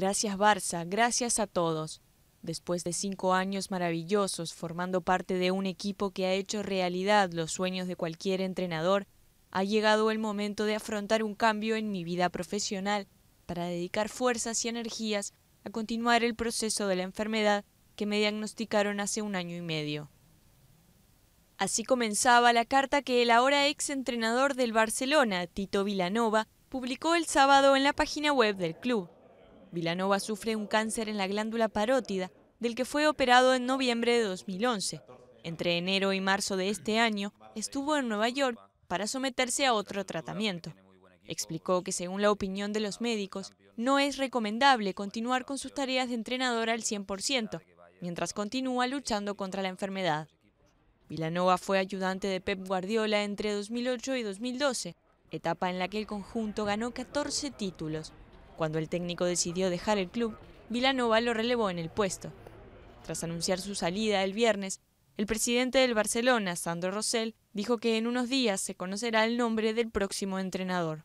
Gracias Barça, gracias a todos. Después de cinco años maravillosos formando parte de un equipo que ha hecho realidad los sueños de cualquier entrenador, ha llegado el momento de afrontar un cambio en mi vida profesional para dedicar fuerzas y energías a continuar el proceso de la enfermedad que me diagnosticaron hace un año y medio. Así comenzaba la carta que el ahora ex entrenador del Barcelona, Tito Vilanova, publicó el sábado en la página web del club. Vilanova sufre un cáncer en la glándula parótida, del que fue operado en noviembre de 2011. Entre enero y marzo de este año estuvo en Nueva York para someterse a otro tratamiento. Explicó que según la opinión de los médicos, no es recomendable continuar con sus tareas de entrenadora al 100%, mientras continúa luchando contra la enfermedad. Vilanova fue ayudante de Pep Guardiola entre 2008 y 2012, etapa en la que el conjunto ganó 14 títulos, cuando el técnico decidió dejar el club, Vilanova lo relevó en el puesto. Tras anunciar su salida el viernes, el presidente del Barcelona, Sandro Rosell, dijo que en unos días se conocerá el nombre del próximo entrenador.